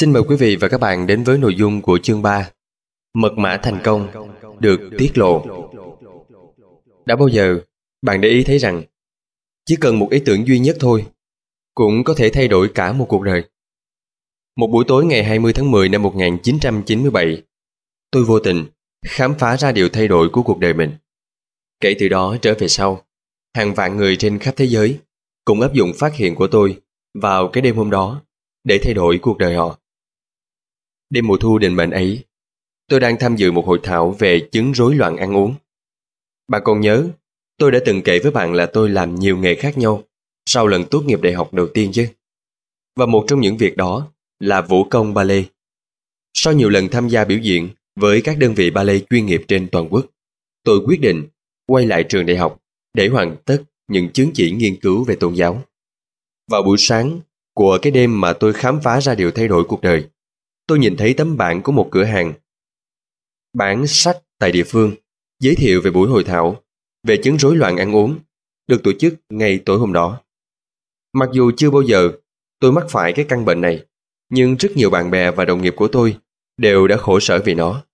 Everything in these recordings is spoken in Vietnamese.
Xin mời quý vị và các bạn đến với nội dung của chương 3 Mật mã thành công được tiết lộ Đã bao giờ bạn để ý thấy rằng chỉ cần một ý tưởng duy nhất thôi cũng có thể thay đổi cả một cuộc đời. Một buổi tối ngày 20 tháng 10 năm 1997 tôi vô tình khám phá ra điều thay đổi của cuộc đời mình. Kể từ đó trở về sau hàng vạn người trên khắp thế giới cũng áp dụng phát hiện của tôi vào cái đêm hôm đó để thay đổi cuộc đời họ. Đêm mùa thu định mệnh ấy, tôi đang tham dự một hội thảo về chứng rối loạn ăn uống. Bà còn nhớ, tôi đã từng kể với bạn là tôi làm nhiều nghề khác nhau sau lần tốt nghiệp đại học đầu tiên chứ. Và một trong những việc đó là vũ công ballet. Sau nhiều lần tham gia biểu diễn với các đơn vị ballet chuyên nghiệp trên toàn quốc, tôi quyết định quay lại trường đại học để hoàn tất những chứng chỉ nghiên cứu về tôn giáo. Vào buổi sáng của cái đêm mà tôi khám phá ra điều thay đổi cuộc đời, tôi nhìn thấy tấm bảng của một cửa hàng. Bản sách tại địa phương giới thiệu về buổi hội thảo về chứng rối loạn ăn uống được tổ chức ngay tối hôm đó. Mặc dù chưa bao giờ tôi mắc phải cái căn bệnh này, nhưng rất nhiều bạn bè và đồng nghiệp của tôi đều đã khổ sở vì nó.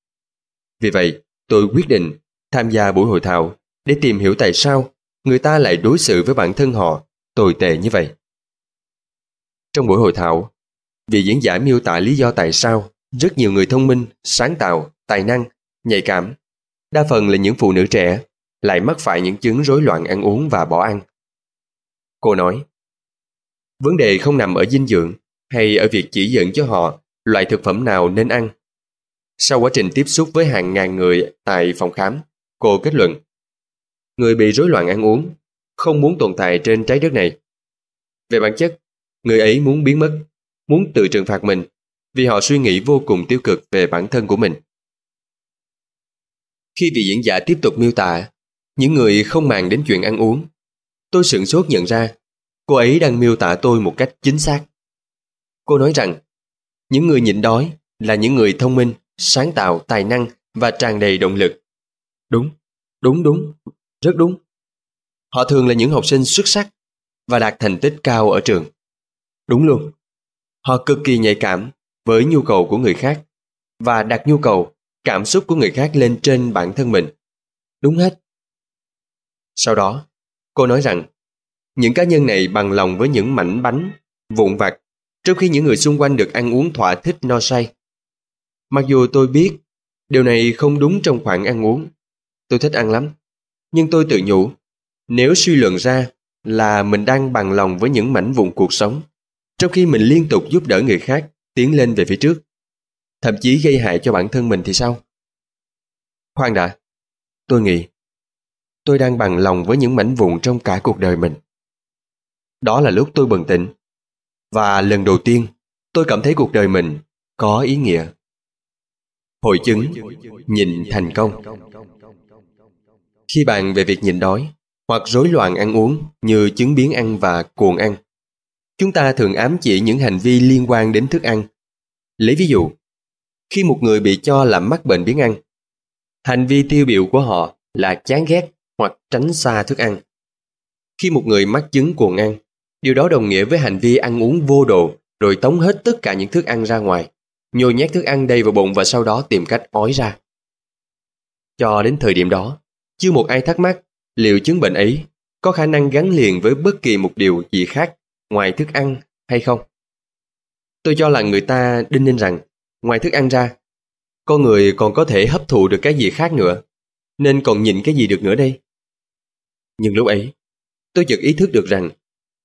Vì vậy, tôi quyết định tham gia buổi hội thảo để tìm hiểu tại sao người ta lại đối xử với bản thân họ tồi tệ như vậy. Trong buổi hội thảo, vì diễn giả miêu tả lý do tại sao rất nhiều người thông minh, sáng tạo, tài năng, nhạy cảm, đa phần là những phụ nữ trẻ, lại mắc phải những chứng rối loạn ăn uống và bỏ ăn. Cô nói, vấn đề không nằm ở dinh dưỡng hay ở việc chỉ dẫn cho họ loại thực phẩm nào nên ăn. Sau quá trình tiếp xúc với hàng ngàn người tại phòng khám, cô kết luận, người bị rối loạn ăn uống không muốn tồn tại trên trái đất này. Về bản chất, người ấy muốn biến mất muốn tự trừng phạt mình vì họ suy nghĩ vô cùng tiêu cực về bản thân của mình. Khi vị diễn giả tiếp tục miêu tả những người không màng đến chuyện ăn uống, tôi sửng sốt nhận ra cô ấy đang miêu tả tôi một cách chính xác. Cô nói rằng những người nhịn đói là những người thông minh, sáng tạo, tài năng và tràn đầy động lực. Đúng, đúng đúng, rất đúng. Họ thường là những học sinh xuất sắc và đạt thành tích cao ở trường. Đúng luôn. Họ cực kỳ nhạy cảm với nhu cầu của người khác và đặt nhu cầu, cảm xúc của người khác lên trên bản thân mình. Đúng hết. Sau đó, cô nói rằng những cá nhân này bằng lòng với những mảnh bánh, vụn vặt trong khi những người xung quanh được ăn uống thỏa thích no say. Mặc dù tôi biết điều này không đúng trong khoảng ăn uống, tôi thích ăn lắm, nhưng tôi tự nhủ nếu suy luận ra là mình đang bằng lòng với những mảnh vụn cuộc sống trong khi mình liên tục giúp đỡ người khác tiến lên về phía trước, thậm chí gây hại cho bản thân mình thì sao? Khoan đã, tôi nghĩ, tôi đang bằng lòng với những mảnh vụn trong cả cuộc đời mình. Đó là lúc tôi bừng tỉnh, và lần đầu tiên tôi cảm thấy cuộc đời mình có ý nghĩa. Hội chứng, nhìn thành công. Khi bàn về việc nhịn đói, hoặc rối loạn ăn uống như chứng biến ăn và cuồng ăn, Chúng ta thường ám chỉ những hành vi liên quan đến thức ăn. Lấy ví dụ, khi một người bị cho là mắc bệnh biến ăn, hành vi tiêu biểu của họ là chán ghét hoặc tránh xa thức ăn. Khi một người mắc chứng cuồng ăn, điều đó đồng nghĩa với hành vi ăn uống vô độ rồi tống hết tất cả những thức ăn ra ngoài, nhồi nhét thức ăn đầy vào bụng và sau đó tìm cách ói ra. Cho đến thời điểm đó, chưa một ai thắc mắc liệu chứng bệnh ấy có khả năng gắn liền với bất kỳ một điều gì khác ngoài thức ăn hay không? Tôi cho là người ta đinh ninh rằng ngoài thức ăn ra, con người còn có thể hấp thụ được cái gì khác nữa, nên còn nhìn cái gì được nữa đây? Nhưng lúc ấy, tôi chợt ý thức được rằng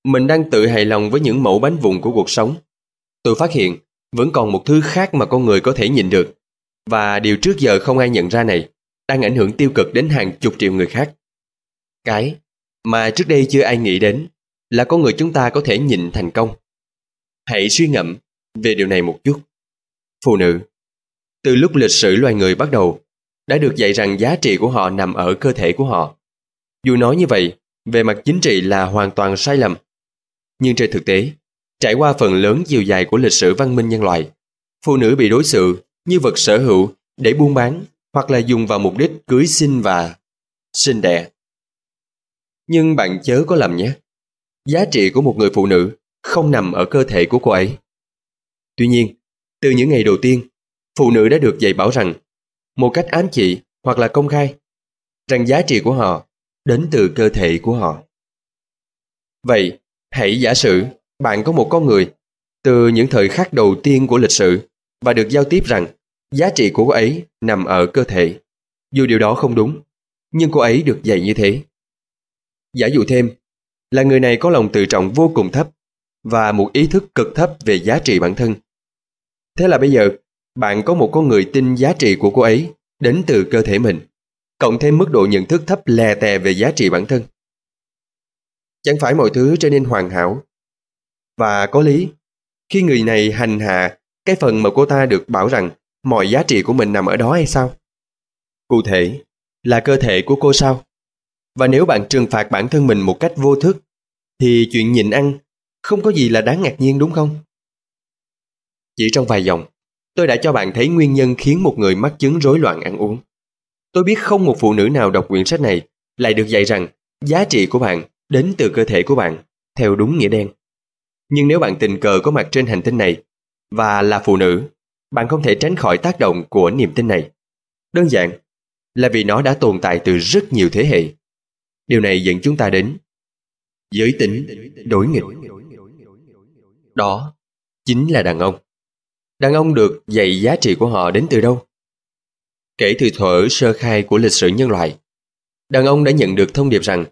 mình đang tự hài lòng với những mẫu bánh vùng của cuộc sống. Tôi phát hiện vẫn còn một thứ khác mà con người có thể nhìn được và điều trước giờ không ai nhận ra này đang ảnh hưởng tiêu cực đến hàng chục triệu người khác. Cái mà trước đây chưa ai nghĩ đến là con người chúng ta có thể nhịn thành công. Hãy suy ngẫm về điều này một chút. Phụ nữ, từ lúc lịch sử loài người bắt đầu, đã được dạy rằng giá trị của họ nằm ở cơ thể của họ. Dù nói như vậy, về mặt chính trị là hoàn toàn sai lầm. Nhưng trên thực tế, trải qua phần lớn chiều dài của lịch sử văn minh nhân loại, phụ nữ bị đối xử như vật sở hữu để buôn bán hoặc là dùng vào mục đích cưới xin và sinh đẻ. Nhưng bạn chớ có làm nhé. Giá trị của một người phụ nữ không nằm ở cơ thể của cô ấy. Tuy nhiên, từ những ngày đầu tiên, phụ nữ đã được dạy bảo rằng một cách ám chỉ hoặc là công khai rằng giá trị của họ đến từ cơ thể của họ. Vậy, hãy giả sử bạn có một con người từ những thời khắc đầu tiên của lịch sử và được giao tiếp rằng giá trị của cô ấy nằm ở cơ thể. Dù điều đó không đúng, nhưng cô ấy được dạy như thế. Giả dụ thêm, là người này có lòng tự trọng vô cùng thấp và một ý thức cực thấp về giá trị bản thân. Thế là bây giờ, bạn có một con người tin giá trị của cô ấy đến từ cơ thể mình, cộng thêm mức độ nhận thức thấp lè tè về giá trị bản thân. Chẳng phải mọi thứ trở nên hoàn hảo. Và có lý, khi người này hành hạ cái phần mà cô ta được bảo rằng mọi giá trị của mình nằm ở đó hay sao? Cụ thể, là cơ thể của cô sao? Và nếu bạn trừng phạt bản thân mình một cách vô thức, thì chuyện nhịn ăn không có gì là đáng ngạc nhiên đúng không? Chỉ trong vài dòng, tôi đã cho bạn thấy nguyên nhân khiến một người mắc chứng rối loạn ăn uống. Tôi biết không một phụ nữ nào đọc quyển sách này lại được dạy rằng giá trị của bạn đến từ cơ thể của bạn, theo đúng nghĩa đen. Nhưng nếu bạn tình cờ có mặt trên hành tinh này và là phụ nữ, bạn không thể tránh khỏi tác động của niềm tin này. Đơn giản là vì nó đã tồn tại từ rất nhiều thế hệ Điều này dẫn chúng ta đến giới tính, đối nghịch. Đó chính là đàn ông. Đàn ông được dạy giá trị của họ đến từ đâu? Kể từ thuở sơ khai của lịch sử nhân loại, đàn ông đã nhận được thông điệp rằng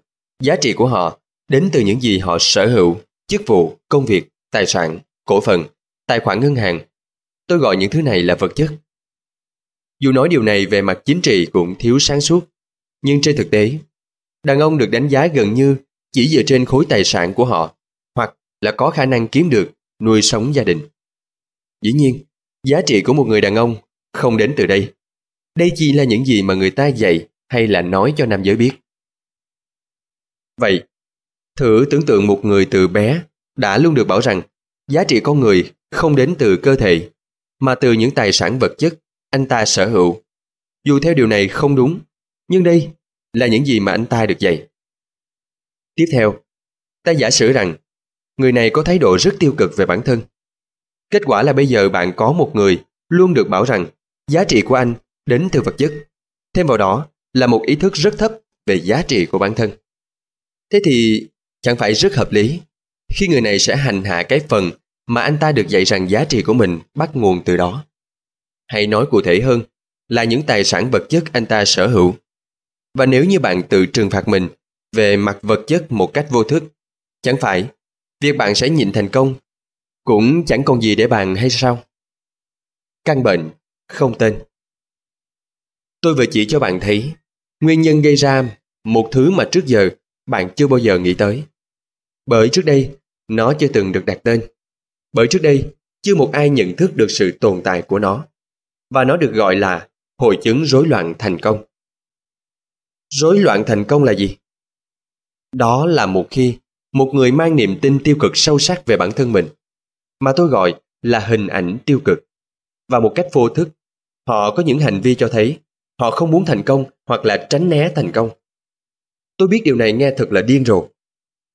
giá trị của họ đến từ những gì họ sở hữu, chức vụ, công việc, tài sản, cổ phần, tài khoản ngân hàng. Tôi gọi những thứ này là vật chất. Dù nói điều này về mặt chính trị cũng thiếu sáng suốt, nhưng trên thực tế, Đàn ông được đánh giá gần như chỉ dựa trên khối tài sản của họ hoặc là có khả năng kiếm được nuôi sống gia đình. Dĩ nhiên, giá trị của một người đàn ông không đến từ đây. Đây chỉ là những gì mà người ta dạy hay là nói cho nam giới biết. Vậy, thử tưởng tượng một người từ bé đã luôn được bảo rằng giá trị con người không đến từ cơ thể mà từ những tài sản vật chất anh ta sở hữu. Dù theo điều này không đúng, nhưng đây là những gì mà anh ta được dạy. Tiếp theo, ta giả sử rằng người này có thái độ rất tiêu cực về bản thân. Kết quả là bây giờ bạn có một người luôn được bảo rằng giá trị của anh đến từ vật chất. Thêm vào đó là một ý thức rất thấp về giá trị của bản thân. Thế thì chẳng phải rất hợp lý khi người này sẽ hành hạ cái phần mà anh ta được dạy rằng giá trị của mình bắt nguồn từ đó. Hay nói cụ thể hơn là những tài sản vật chất anh ta sở hữu và nếu như bạn tự trừng phạt mình về mặt vật chất một cách vô thức, chẳng phải việc bạn sẽ nhịn thành công cũng chẳng còn gì để bàn hay sao? Căn bệnh không tên. Tôi vừa chỉ cho bạn thấy nguyên nhân gây ra một thứ mà trước giờ bạn chưa bao giờ nghĩ tới. Bởi trước đây, nó chưa từng được đặt tên. Bởi trước đây, chưa một ai nhận thức được sự tồn tại của nó. Và nó được gọi là hội chứng rối loạn thành công. Rối loạn thành công là gì? Đó là một khi một người mang niềm tin tiêu cực sâu sắc về bản thân mình, mà tôi gọi là hình ảnh tiêu cực. Và một cách vô thức, họ có những hành vi cho thấy họ không muốn thành công hoặc là tránh né thành công. Tôi biết điều này nghe thật là điên rồ.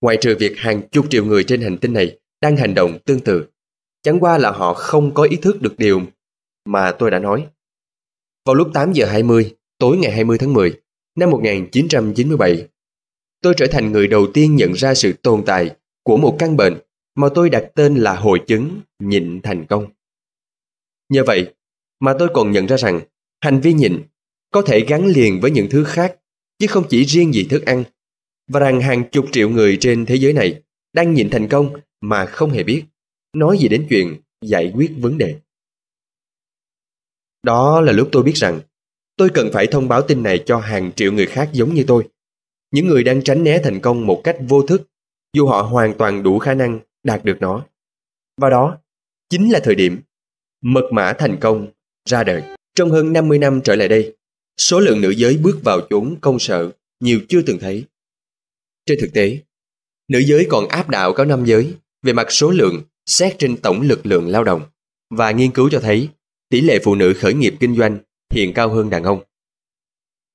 Ngoài trừ việc hàng chục triệu người trên hành tinh này đang hành động tương tự, chẳng qua là họ không có ý thức được điều mà tôi đã nói. Vào lúc 8 giờ 20 tối ngày 20 tháng 10, năm 1997, tôi trở thành người đầu tiên nhận ra sự tồn tại của một căn bệnh mà tôi đặt tên là hội chứng nhịn thành công. Nhờ vậy mà tôi còn nhận ra rằng hành vi nhịn có thể gắn liền với những thứ khác chứ không chỉ riêng gì thức ăn và rằng hàng chục triệu người trên thế giới này đang nhịn thành công mà không hề biết nói gì đến chuyện giải quyết vấn đề. Đó là lúc tôi biết rằng Tôi cần phải thông báo tin này cho hàng triệu người khác giống như tôi. Những người đang tránh né thành công một cách vô thức, dù họ hoàn toàn đủ khả năng đạt được nó. Và đó chính là thời điểm mật mã thành công ra đời. Trong hơn 50 năm trở lại đây, số lượng nữ giới bước vào chốn công sở nhiều chưa từng thấy. Trên thực tế, nữ giới còn áp đảo cả nam giới về mặt số lượng xét trên tổng lực lượng lao động và nghiên cứu cho thấy tỷ lệ phụ nữ khởi nghiệp kinh doanh hiện cao hơn đàn ông.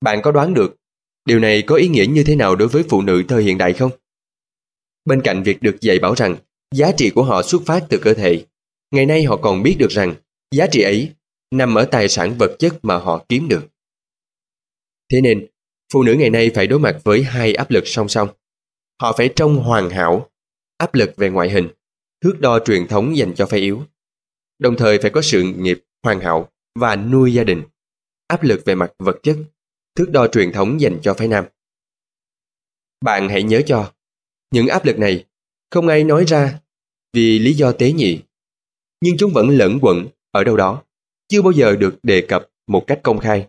Bạn có đoán được điều này có ý nghĩa như thế nào đối với phụ nữ thời hiện đại không? Bên cạnh việc được dạy bảo rằng giá trị của họ xuất phát từ cơ thể, ngày nay họ còn biết được rằng giá trị ấy nằm ở tài sản vật chất mà họ kiếm được. Thế nên, phụ nữ ngày nay phải đối mặt với hai áp lực song song. Họ phải trông hoàn hảo, áp lực về ngoại hình, thước đo truyền thống dành cho phái yếu, đồng thời phải có sự nghiệp hoàn hảo và nuôi gia đình áp lực về mặt vật chất, thước đo truyền thống dành cho phái nam. Bạn hãy nhớ cho, những áp lực này không ai nói ra vì lý do tế nhị, nhưng chúng vẫn lẫn quẩn ở đâu đó, chưa bao giờ được đề cập một cách công khai.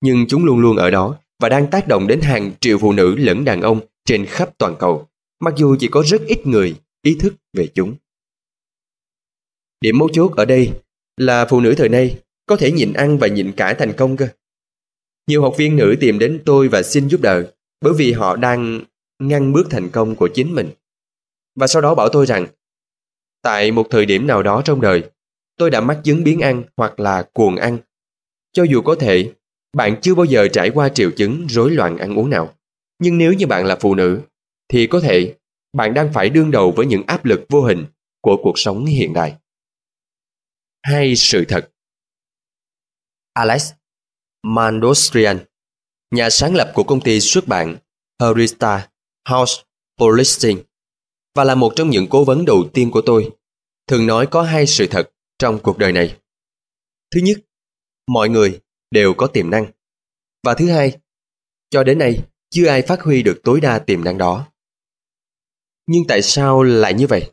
Nhưng chúng luôn luôn ở đó và đang tác động đến hàng triệu phụ nữ lẫn đàn ông trên khắp toàn cầu, mặc dù chỉ có rất ít người ý thức về chúng. Điểm mấu chốt ở đây là phụ nữ thời nay có thể nhịn ăn và nhịn cãi thành công cơ. Nhiều học viên nữ tìm đến tôi và xin giúp đỡ bởi vì họ đang ngăn bước thành công của chính mình. Và sau đó bảo tôi rằng tại một thời điểm nào đó trong đời tôi đã mắc chứng biến ăn hoặc là cuồng ăn. Cho dù có thể bạn chưa bao giờ trải qua triệu chứng rối loạn ăn uống nào. Nhưng nếu như bạn là phụ nữ thì có thể bạn đang phải đương đầu với những áp lực vô hình của cuộc sống hiện đại. Hay sự thật Alex Mandostrian, nhà sáng lập của công ty xuất bản Arista House Publishing và là một trong những cố vấn đầu tiên của tôi, thường nói có hai sự thật trong cuộc đời này. Thứ nhất, mọi người đều có tiềm năng. Và thứ hai, cho đến nay chưa ai phát huy được tối đa tiềm năng đó. Nhưng tại sao lại như vậy?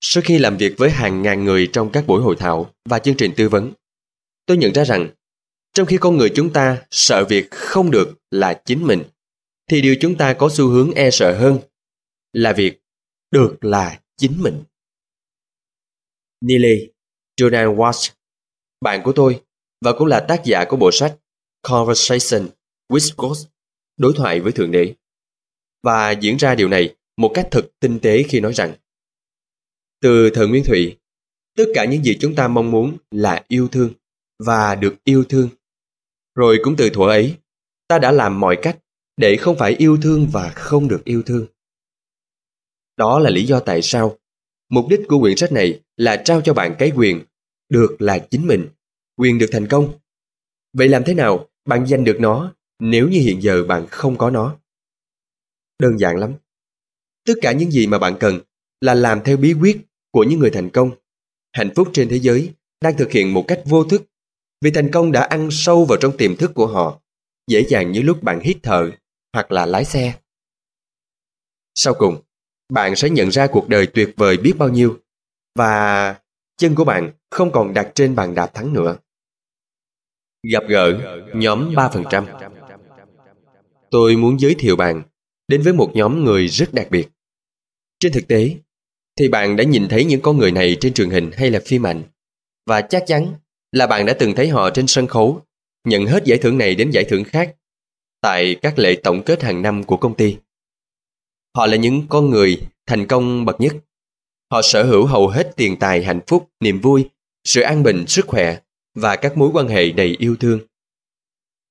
Sau khi làm việc với hàng ngàn người trong các buổi hội thảo và chương trình tư vấn, tôi nhận ra rằng trong khi con người chúng ta sợ việc không được là chính mình thì điều chúng ta có xu hướng e sợ hơn là việc được là chính mình. Neely, Jordan Walsh, bạn của tôi và cũng là tác giả của bộ sách Conversation with God, đối thoại với Thượng Đế. Và diễn ra điều này một cách thật tinh tế khi nói rằng từ thời Nguyên Thủy, tất cả những gì chúng ta mong muốn là yêu thương và được yêu thương. Rồi cũng từ thuở ấy, ta đã làm mọi cách để không phải yêu thương và không được yêu thương. Đó là lý do tại sao mục đích của quyển sách này là trao cho bạn cái quyền được là chính mình, quyền được thành công. Vậy làm thế nào bạn giành được nó nếu như hiện giờ bạn không có nó? Đơn giản lắm. Tất cả những gì mà bạn cần là làm theo bí quyết của những người thành công. Hạnh phúc trên thế giới đang thực hiện một cách vô thức vì thành công đã ăn sâu vào trong tiềm thức của họ, dễ dàng như lúc bạn hít thở hoặc là lái xe. Sau cùng, bạn sẽ nhận ra cuộc đời tuyệt vời biết bao nhiêu và chân của bạn không còn đặt trên bàn đạp thắng nữa. Gặp gỡ nhóm 3% Tôi muốn giới thiệu bạn đến với một nhóm người rất đặc biệt. Trên thực tế, thì bạn đã nhìn thấy những con người này trên truyền hình hay là phim ảnh và chắc chắn là bạn đã từng thấy họ trên sân khấu, nhận hết giải thưởng này đến giải thưởng khác tại các lễ tổng kết hàng năm của công ty. Họ là những con người thành công bậc nhất. Họ sở hữu hầu hết tiền tài, hạnh phúc, niềm vui, sự an bình, sức khỏe và các mối quan hệ đầy yêu thương.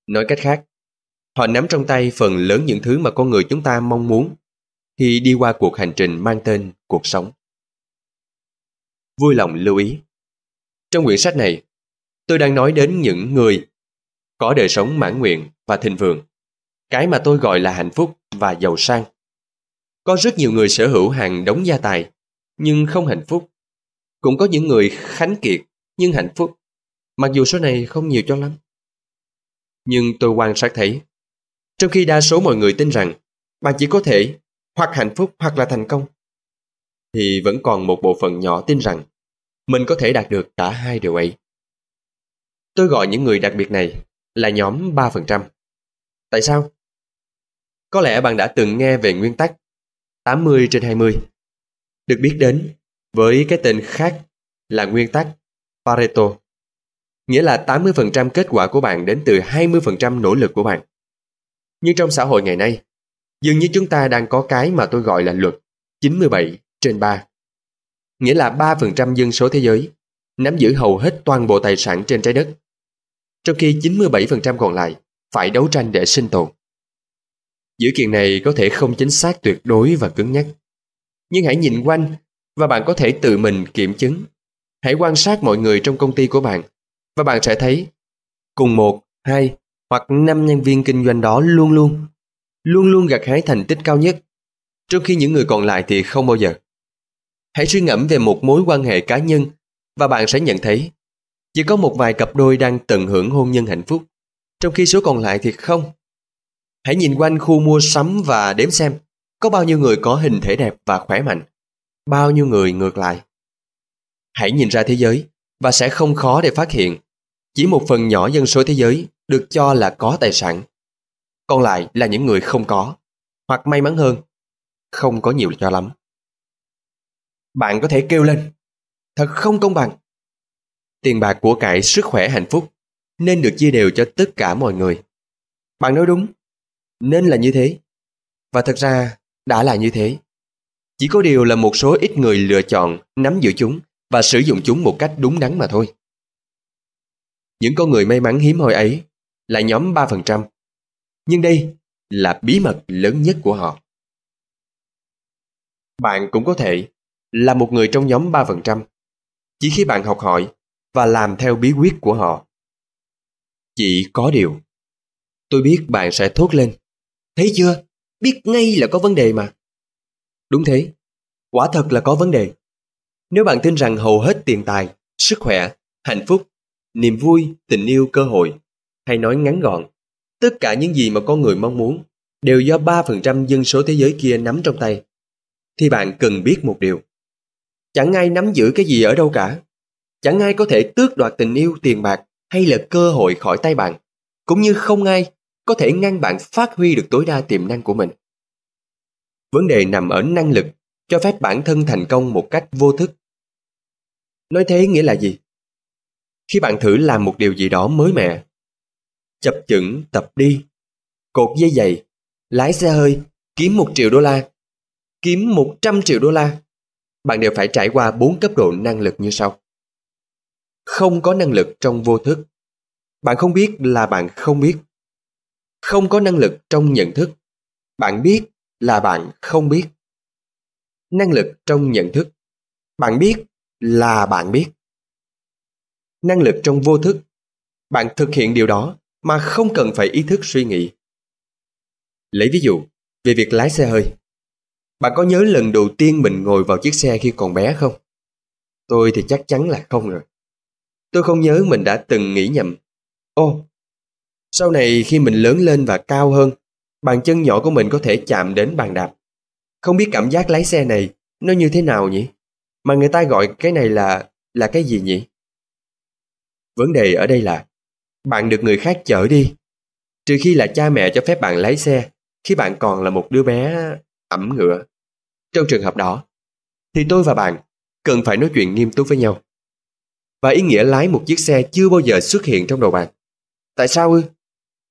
Nói cách khác, họ nắm trong tay phần lớn những thứ mà con người chúng ta mong muốn khi đi qua cuộc hành trình mang tên cuộc sống. Vui lòng lưu ý. Trong quyển sách này, Tôi đang nói đến những người có đời sống mãn nguyện và thịnh vượng, cái mà tôi gọi là hạnh phúc và giàu sang. Có rất nhiều người sở hữu hàng đống gia tài, nhưng không hạnh phúc. Cũng có những người khánh kiệt, nhưng hạnh phúc, mặc dù số này không nhiều cho lắm. Nhưng tôi quan sát thấy, trong khi đa số mọi người tin rằng bạn chỉ có thể hoặc hạnh phúc hoặc là thành công, thì vẫn còn một bộ phận nhỏ tin rằng mình có thể đạt được cả hai điều ấy. Tôi gọi những người đặc biệt này là nhóm 3%. Tại sao? Có lẽ bạn đã từng nghe về nguyên tắc 80 trên 20, được biết đến với cái tên khác là nguyên tắc Pareto, nghĩa là 80% kết quả của bạn đến từ 20% nỗ lực của bạn. Nhưng trong xã hội ngày nay, dường như chúng ta đang có cái mà tôi gọi là luật 97 trên 3, nghĩa là 3% dân số thế giới nắm giữ hầu hết toàn bộ tài sản trên trái đất, trong khi 97% còn lại phải đấu tranh để sinh tồn. Dữ kiện này có thể không chính xác tuyệt đối và cứng nhắc. Nhưng hãy nhìn quanh và bạn có thể tự mình kiểm chứng. Hãy quan sát mọi người trong công ty của bạn và bạn sẽ thấy cùng một, hai hoặc năm nhân viên kinh doanh đó luôn luôn luôn luôn gặt hái thành tích cao nhất trong khi những người còn lại thì không bao giờ. Hãy suy ngẫm về một mối quan hệ cá nhân và bạn sẽ nhận thấy, chỉ có một vài cặp đôi đang tận hưởng hôn nhân hạnh phúc, trong khi số còn lại thì không. Hãy nhìn quanh khu mua sắm và đếm xem có bao nhiêu người có hình thể đẹp và khỏe mạnh, bao nhiêu người ngược lại. Hãy nhìn ra thế giới và sẽ không khó để phát hiện chỉ một phần nhỏ dân số thế giới được cho là có tài sản, còn lại là những người không có, hoặc may mắn hơn, không có nhiều cho lắm. Bạn có thể kêu lên, Thật không công bằng. Tiền bạc của cải sức khỏe hạnh phúc nên được chia đều cho tất cả mọi người. Bạn nói đúng, nên là như thế. Và thật ra, đã là như thế. Chỉ có điều là một số ít người lựa chọn, nắm giữ chúng và sử dụng chúng một cách đúng đắn mà thôi. Những con người may mắn hiếm hoi ấy là nhóm 3%. Nhưng đây là bí mật lớn nhất của họ. Bạn cũng có thể là một người trong nhóm 3%, chỉ khi bạn học hỏi và làm theo bí quyết của họ. Chỉ có điều, tôi biết bạn sẽ thốt lên. Thấy chưa, biết ngay là có vấn đề mà. Đúng thế, quả thật là có vấn đề. Nếu bạn tin rằng hầu hết tiền tài, sức khỏe, hạnh phúc, niềm vui, tình yêu, cơ hội, hay nói ngắn gọn, tất cả những gì mà con người mong muốn đều do 3% dân số thế giới kia nắm trong tay, thì bạn cần biết một điều. Chẳng ai nắm giữ cái gì ở đâu cả. Chẳng ai có thể tước đoạt tình yêu, tiền bạc hay là cơ hội khỏi tay bạn. Cũng như không ai có thể ngăn bạn phát huy được tối đa tiềm năng của mình. Vấn đề nằm ở năng lực cho phép bản thân thành công một cách vô thức. Nói thế nghĩa là gì? Khi bạn thử làm một điều gì đó mới mẻ, chập chững tập đi, cột dây giày, lái xe hơi, kiếm một triệu đô la, kiếm 100 triệu đô la, bạn đều phải trải qua bốn cấp độ năng lực như sau. Không có năng lực trong vô thức. Bạn không biết là bạn không biết. Không có năng lực trong nhận thức. Bạn biết là bạn không biết. Năng lực trong nhận thức. Bạn biết là bạn biết. Năng lực trong vô thức. Bạn thực hiện điều đó mà không cần phải ý thức suy nghĩ. Lấy ví dụ về việc lái xe hơi. Bà có nhớ lần đầu tiên mình ngồi vào chiếc xe khi còn bé không? Tôi thì chắc chắn là không rồi. Tôi không nhớ mình đã từng nghĩ nhầm. Ô, sau này khi mình lớn lên và cao hơn, bàn chân nhỏ của mình có thể chạm đến bàn đạp. Không biết cảm giác lái xe này nó như thế nào nhỉ? Mà người ta gọi cái này là là cái gì nhỉ? Vấn đề ở đây là bạn được người khác chở đi. Trừ khi là cha mẹ cho phép bạn lái xe, khi bạn còn là một đứa bé ẩm ngựa. Trong trường hợp đó, thì tôi và bạn cần phải nói chuyện nghiêm túc với nhau. Và ý nghĩa lái một chiếc xe chưa bao giờ xuất hiện trong đầu bạn. Tại sao ư?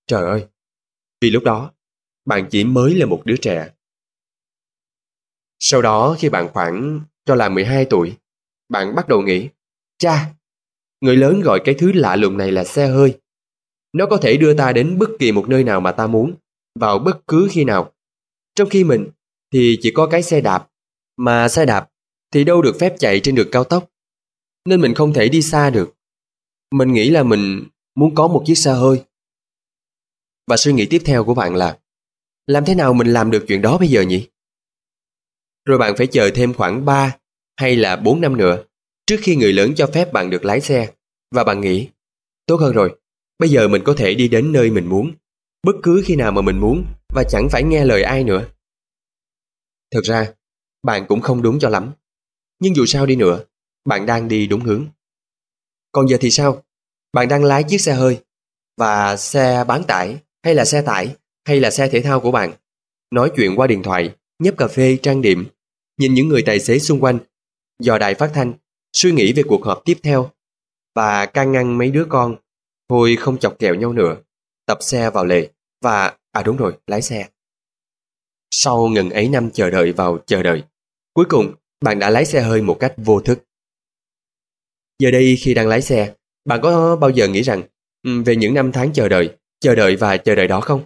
Trời ơi, vì lúc đó, bạn chỉ mới là một đứa trẻ. Sau đó khi bạn khoảng cho là 12 tuổi, bạn bắt đầu nghĩ, cha, người lớn gọi cái thứ lạ lùng này là xe hơi. Nó có thể đưa ta đến bất kỳ một nơi nào mà ta muốn, vào bất cứ khi nào. Trong khi mình thì chỉ có cái xe đạp, mà xe đạp thì đâu được phép chạy trên đường cao tốc, nên mình không thể đi xa được. Mình nghĩ là mình muốn có một chiếc xe hơi. Và suy nghĩ tiếp theo của bạn là làm thế nào mình làm được chuyện đó bây giờ nhỉ? Rồi bạn phải chờ thêm khoảng 3 hay là 4 năm nữa trước khi người lớn cho phép bạn được lái xe và bạn nghĩ tốt hơn rồi, bây giờ mình có thể đi đến nơi mình muốn bất cứ khi nào mà mình muốn và chẳng phải nghe lời ai nữa. Thật ra, bạn cũng không đúng cho lắm. Nhưng dù sao đi nữa, bạn đang đi đúng hướng. Còn giờ thì sao? Bạn đang lái chiếc xe hơi và xe bán tải hay là xe tải hay là xe thể thao của bạn. Nói chuyện qua điện thoại, nhấp cà phê, trang điểm, nhìn những người tài xế xung quanh, dò đài phát thanh, suy nghĩ về cuộc họp tiếp theo và can ngăn mấy đứa con. Thôi không chọc kẹo nhau nữa, tập xe vào lề và... à đúng rồi, lái xe. Sau ngần ấy năm chờ đợi vào chờ đợi, cuối cùng bạn đã lái xe hơi một cách vô thức. Giờ đây khi đang lái xe, bạn có bao giờ nghĩ rằng ừ, về những năm tháng chờ đợi, chờ đợi và chờ đợi đó không?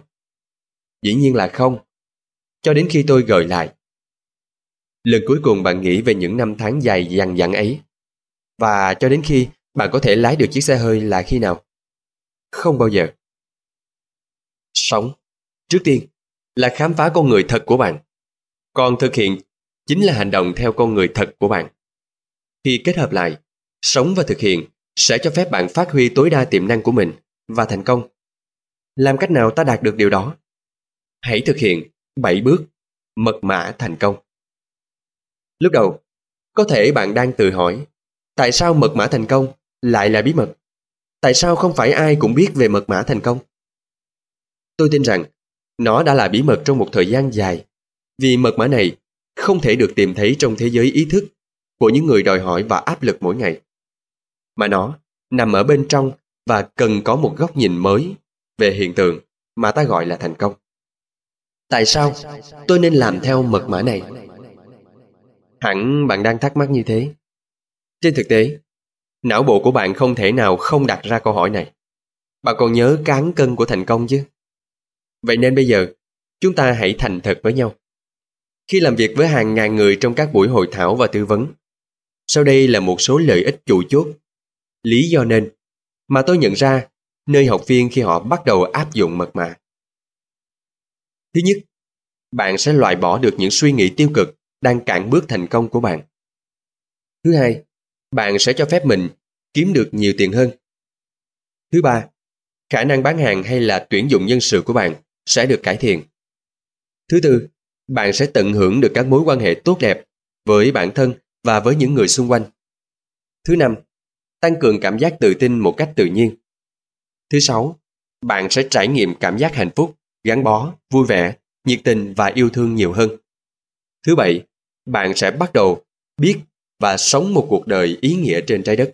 Dĩ nhiên là không. Cho đến khi tôi gợi lại. Lần cuối cùng bạn nghĩ về những năm tháng dài dằng dặn ấy. Và cho đến khi bạn có thể lái được chiếc xe hơi là khi nào? Không bao giờ. Sống. Trước tiên, là khám phá con người thật của bạn. Còn thực hiện chính là hành động theo con người thật của bạn. Khi kết hợp lại, sống và thực hiện sẽ cho phép bạn phát huy tối đa tiềm năng của mình và thành công. Làm cách nào ta đạt được điều đó? Hãy thực hiện 7 bước mật mã thành công. Lúc đầu, có thể bạn đang tự hỏi tại sao mật mã thành công lại là bí mật? Tại sao không phải ai cũng biết về mật mã thành công? Tôi tin rằng nó đã là bí mật trong một thời gian dài, vì mật mã này không thể được tìm thấy trong thế giới ý thức của những người đòi hỏi và áp lực mỗi ngày. Mà nó nằm ở bên trong và cần có một góc nhìn mới về hiện tượng mà ta gọi là thành công. Tại sao tôi nên làm theo mật mã này? Hẳn bạn đang thắc mắc như thế. Trên thực tế, não bộ của bạn không thể nào không đặt ra câu hỏi này. Bạn còn nhớ cán cân của thành công chứ? Vậy nên bây giờ, chúng ta hãy thành thật với nhau. Khi làm việc với hàng ngàn người trong các buổi hội thảo và tư vấn, sau đây là một số lợi ích chủ chốt. Lý do nên mà tôi nhận ra nơi học viên khi họ bắt đầu áp dụng mật mã. Thứ nhất, bạn sẽ loại bỏ được những suy nghĩ tiêu cực đang cản bước thành công của bạn. Thứ hai, bạn sẽ cho phép mình kiếm được nhiều tiền hơn. Thứ ba, khả năng bán hàng hay là tuyển dụng nhân sự của bạn sẽ được cải thiện. Thứ tư, bạn sẽ tận hưởng được các mối quan hệ tốt đẹp với bản thân và với những người xung quanh. Thứ năm, tăng cường cảm giác tự tin một cách tự nhiên. Thứ sáu, bạn sẽ trải nghiệm cảm giác hạnh phúc, gắn bó, vui vẻ, nhiệt tình và yêu thương nhiều hơn. Thứ bảy, bạn sẽ bắt đầu biết và sống một cuộc đời ý nghĩa trên trái đất.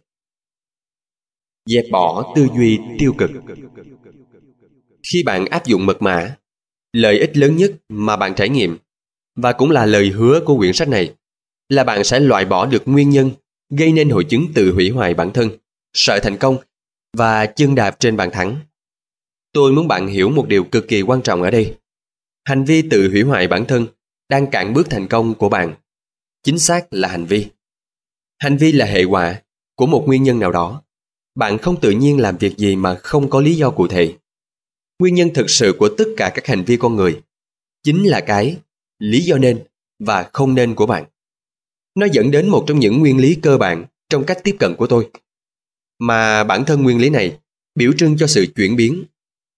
Dẹp bỏ tư duy tiêu cực khi bạn áp dụng mật mã lợi ích lớn nhất mà bạn trải nghiệm và cũng là lời hứa của quyển sách này là bạn sẽ loại bỏ được nguyên nhân gây nên hội chứng tự hủy hoại bản thân sợ thành công và chân đạp trên bàn thắng tôi muốn bạn hiểu một điều cực kỳ quan trọng ở đây hành vi tự hủy hoại bản thân đang cản bước thành công của bạn chính xác là hành vi hành vi là hệ quả của một nguyên nhân nào đó bạn không tự nhiên làm việc gì mà không có lý do cụ thể Nguyên nhân thực sự của tất cả các hành vi con người chính là cái lý do nên và không nên của bạn. Nó dẫn đến một trong những nguyên lý cơ bản trong cách tiếp cận của tôi. Mà bản thân nguyên lý này biểu trưng cho sự chuyển biến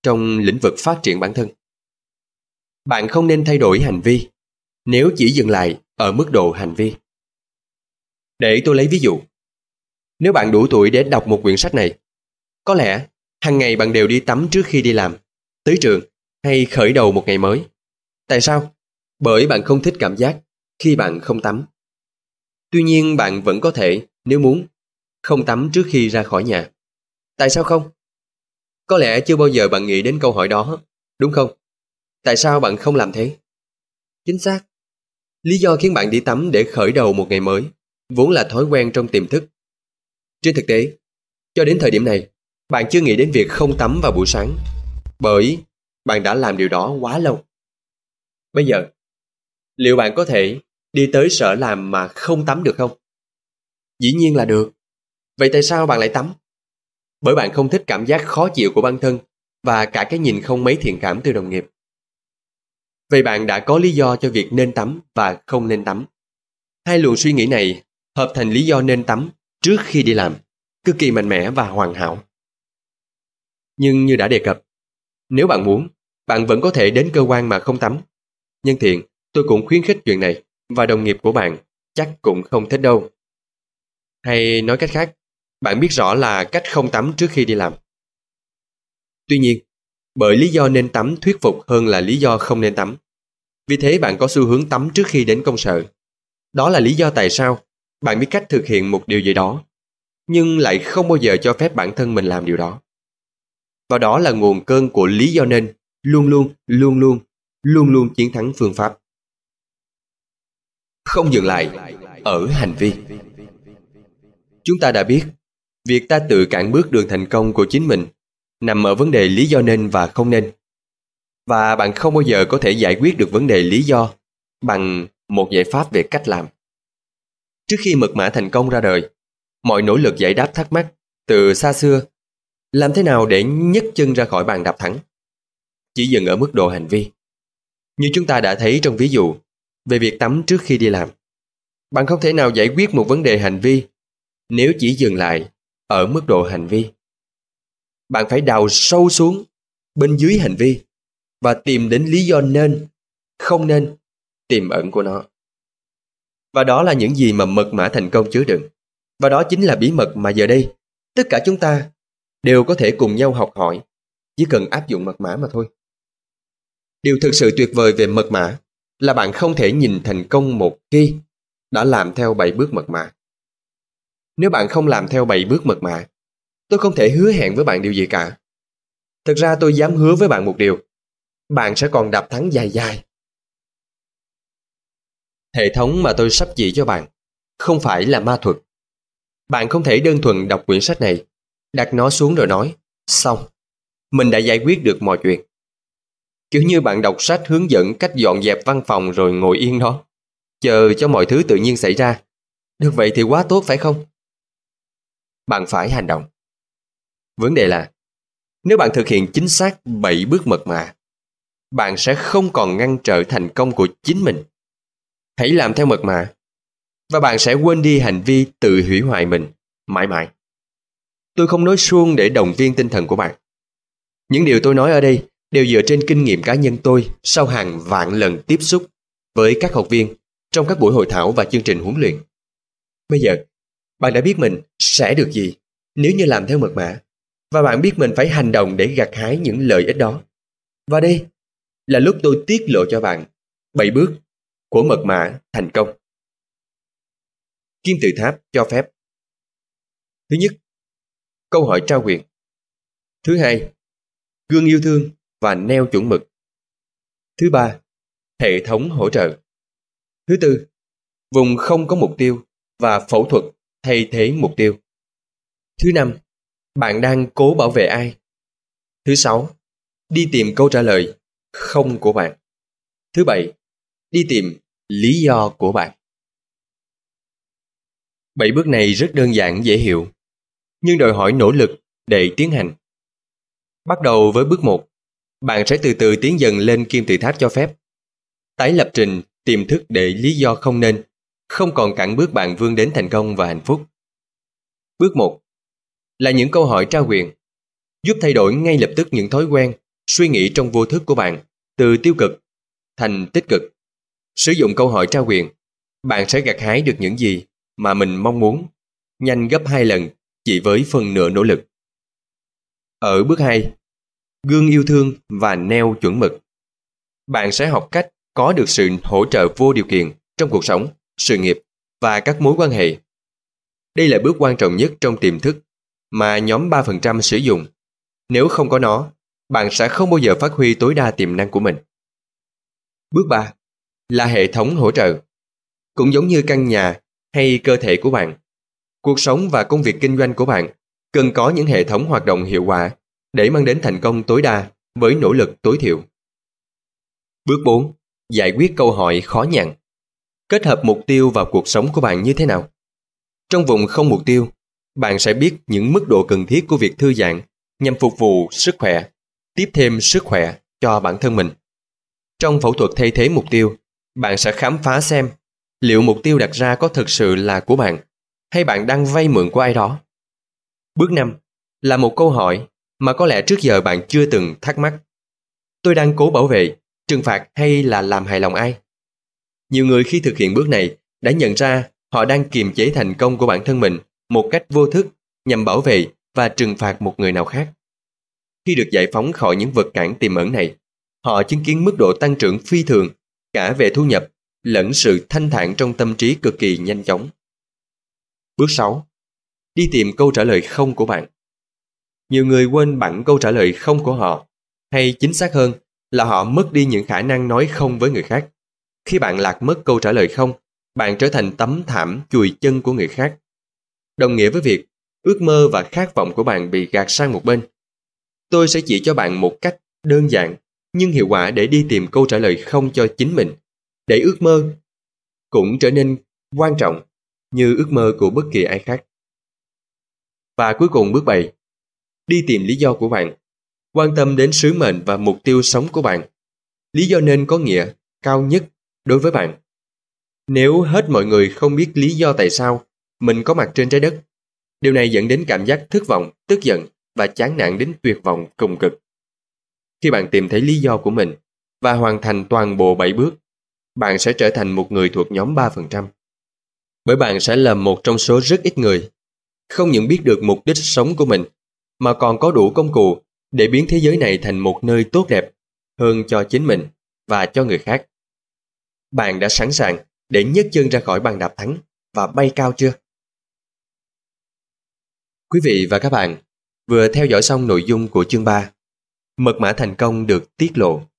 trong lĩnh vực phát triển bản thân. Bạn không nên thay đổi hành vi nếu chỉ dừng lại ở mức độ hành vi. Để tôi lấy ví dụ. Nếu bạn đủ tuổi để đọc một quyển sách này, có lẽ hàng ngày bạn đều đi tắm trước khi đi làm tới trường hay khởi đầu một ngày mới. Tại sao? Bởi bạn không thích cảm giác khi bạn không tắm. Tuy nhiên bạn vẫn có thể, nếu muốn, không tắm trước khi ra khỏi nhà. Tại sao không? Có lẽ chưa bao giờ bạn nghĩ đến câu hỏi đó, đúng không? Tại sao bạn không làm thế? Chính xác. Lý do khiến bạn đi tắm để khởi đầu một ngày mới vốn là thói quen trong tiềm thức. Trên thực tế, cho đến thời điểm này, bạn chưa nghĩ đến việc không tắm vào buổi sáng bởi bạn đã làm điều đó quá lâu. Bây giờ, liệu bạn có thể đi tới sở làm mà không tắm được không? Dĩ nhiên là được. Vậy tại sao bạn lại tắm? Bởi bạn không thích cảm giác khó chịu của bản thân và cả cái nhìn không mấy thiện cảm từ đồng nghiệp. Vậy bạn đã có lý do cho việc nên tắm và không nên tắm. Hai luồng suy nghĩ này hợp thành lý do nên tắm trước khi đi làm, cực kỳ mạnh mẽ và hoàn hảo. Nhưng như đã đề cập, nếu bạn muốn, bạn vẫn có thể đến cơ quan mà không tắm. Nhân thiện, tôi cũng khuyến khích chuyện này và đồng nghiệp của bạn chắc cũng không thích đâu. Hay nói cách khác, bạn biết rõ là cách không tắm trước khi đi làm. Tuy nhiên, bởi lý do nên tắm thuyết phục hơn là lý do không nên tắm. Vì thế bạn có xu hướng tắm trước khi đến công sở. Đó là lý do tại sao bạn biết cách thực hiện một điều gì đó, nhưng lại không bao giờ cho phép bản thân mình làm điều đó và đó là nguồn cơn của lý do nên luôn luôn luôn luôn luôn luôn chiến thắng phương pháp không dừng lại ở hành vi chúng ta đã biết việc ta tự cản bước đường thành công của chính mình nằm ở vấn đề lý do nên và không nên và bạn không bao giờ có thể giải quyết được vấn đề lý do bằng một giải pháp về cách làm trước khi mật mã thành công ra đời mọi nỗ lực giải đáp thắc mắc từ xa xưa làm thế nào để nhấc chân ra khỏi bàn đạp thẳng? Chỉ dừng ở mức độ hành vi. Như chúng ta đã thấy trong ví dụ về việc tắm trước khi đi làm. Bạn không thể nào giải quyết một vấn đề hành vi nếu chỉ dừng lại ở mức độ hành vi. Bạn phải đào sâu xuống bên dưới hành vi và tìm đến lý do nên, không nên, tiềm ẩn của nó. Và đó là những gì mà mật mã thành công chứa đựng. Và đó chính là bí mật mà giờ đây tất cả chúng ta đều có thể cùng nhau học hỏi, chỉ cần áp dụng mật mã mà thôi. Điều thực sự tuyệt vời về mật mã là bạn không thể nhìn thành công một khi đã làm theo 7 bước mật mã. Nếu bạn không làm theo 7 bước mật mã, tôi không thể hứa hẹn với bạn điều gì cả. Thực ra tôi dám hứa với bạn một điều, bạn sẽ còn đạp thắng dài dài. Hệ thống mà tôi sắp chỉ cho bạn không phải là ma thuật. Bạn không thể đơn thuần đọc quyển sách này Đặt nó xuống rồi nói, xong, mình đã giải quyết được mọi chuyện. Kiểu như bạn đọc sách hướng dẫn cách dọn dẹp văn phòng rồi ngồi yên đó, chờ cho mọi thứ tự nhiên xảy ra. Được vậy thì quá tốt phải không? Bạn phải hành động. Vấn đề là, nếu bạn thực hiện chính xác 7 bước mật mã, bạn sẽ không còn ngăn trở thành công của chính mình. Hãy làm theo mật mã và bạn sẽ quên đi hành vi tự hủy hoại mình mãi mãi. Tôi không nói suông để động viên tinh thần của bạn. Những điều tôi nói ở đây đều dựa trên kinh nghiệm cá nhân tôi sau hàng vạn lần tiếp xúc với các học viên trong các buổi hội thảo và chương trình huấn luyện. Bây giờ, bạn đã biết mình sẽ được gì nếu như làm theo mật mã và bạn biết mình phải hành động để gặt hái những lợi ích đó. Và đây là lúc tôi tiết lộ cho bạn 7 bước của mật mã thành công. Kim tự tháp cho phép Thứ nhất, câu hỏi trao quyền. Thứ hai, gương yêu thương và neo chuẩn mực. Thứ ba, hệ thống hỗ trợ. Thứ tư, vùng không có mục tiêu và phẫu thuật thay thế mục tiêu. Thứ năm, bạn đang cố bảo vệ ai? Thứ sáu, đi tìm câu trả lời không của bạn. Thứ bảy, đi tìm lý do của bạn. Bảy bước này rất đơn giản dễ hiểu nhưng đòi hỏi nỗ lực để tiến hành. Bắt đầu với bước 1, bạn sẽ từ từ tiến dần lên kim tự tháp cho phép. Tái lập trình, tiềm thức để lý do không nên, không còn cản bước bạn vươn đến thành công và hạnh phúc. Bước 1 là những câu hỏi trao quyền, giúp thay đổi ngay lập tức những thói quen, suy nghĩ trong vô thức của bạn, từ tiêu cực thành tích cực. Sử dụng câu hỏi trao quyền, bạn sẽ gặt hái được những gì mà mình mong muốn, nhanh gấp 2 lần chỉ với phần nửa nỗ lực. Ở bước 2, gương yêu thương và neo chuẩn mực. Bạn sẽ học cách có được sự hỗ trợ vô điều kiện trong cuộc sống, sự nghiệp và các mối quan hệ. Đây là bước quan trọng nhất trong tiềm thức mà nhóm 3% sử dụng. Nếu không có nó, bạn sẽ không bao giờ phát huy tối đa tiềm năng của mình. Bước 3 là hệ thống hỗ trợ. Cũng giống như căn nhà hay cơ thể của bạn, cuộc sống và công việc kinh doanh của bạn cần có những hệ thống hoạt động hiệu quả để mang đến thành công tối đa với nỗ lực tối thiểu. Bước 4. Giải quyết câu hỏi khó nhằn. Kết hợp mục tiêu vào cuộc sống của bạn như thế nào? Trong vùng không mục tiêu, bạn sẽ biết những mức độ cần thiết của việc thư giãn nhằm phục vụ sức khỏe, tiếp thêm sức khỏe cho bản thân mình. Trong phẫu thuật thay thế mục tiêu, bạn sẽ khám phá xem liệu mục tiêu đặt ra có thực sự là của bạn hay bạn đang vay mượn của ai đó. Bước 5 là một câu hỏi mà có lẽ trước giờ bạn chưa từng thắc mắc. Tôi đang cố bảo vệ, trừng phạt hay là làm hài lòng ai? Nhiều người khi thực hiện bước này đã nhận ra họ đang kiềm chế thành công của bản thân mình một cách vô thức nhằm bảo vệ và trừng phạt một người nào khác. Khi được giải phóng khỏi những vật cản tiềm ẩn này, họ chứng kiến mức độ tăng trưởng phi thường cả về thu nhập lẫn sự thanh thản trong tâm trí cực kỳ nhanh chóng. Bước 6. Đi tìm câu trả lời không của bạn. Nhiều người quên bẵng câu trả lời không của họ, hay chính xác hơn là họ mất đi những khả năng nói không với người khác. Khi bạn lạc mất câu trả lời không, bạn trở thành tấm thảm chùi chân của người khác. Đồng nghĩa với việc ước mơ và khát vọng của bạn bị gạt sang một bên. Tôi sẽ chỉ cho bạn một cách đơn giản nhưng hiệu quả để đi tìm câu trả lời không cho chính mình, để ước mơ cũng trở nên quan trọng như ước mơ của bất kỳ ai khác. Và cuối cùng bước 7. Đi tìm lý do của bạn. Quan tâm đến sứ mệnh và mục tiêu sống của bạn. Lý do nên có nghĩa cao nhất đối với bạn. Nếu hết mọi người không biết lý do tại sao mình có mặt trên trái đất, điều này dẫn đến cảm giác thất vọng, tức giận và chán nản đến tuyệt vọng cùng cực. Khi bạn tìm thấy lý do của mình và hoàn thành toàn bộ 7 bước, bạn sẽ trở thành một người thuộc nhóm 3% bởi bạn sẽ là một trong số rất ít người không những biết được mục đích sống của mình mà còn có đủ công cụ để biến thế giới này thành một nơi tốt đẹp hơn cho chính mình và cho người khác. Bạn đã sẵn sàng để nhấc chân ra khỏi bàn đạp thắng và bay cao chưa? Quý vị và các bạn vừa theo dõi xong nội dung của chương 3 Mật mã thành công được tiết lộ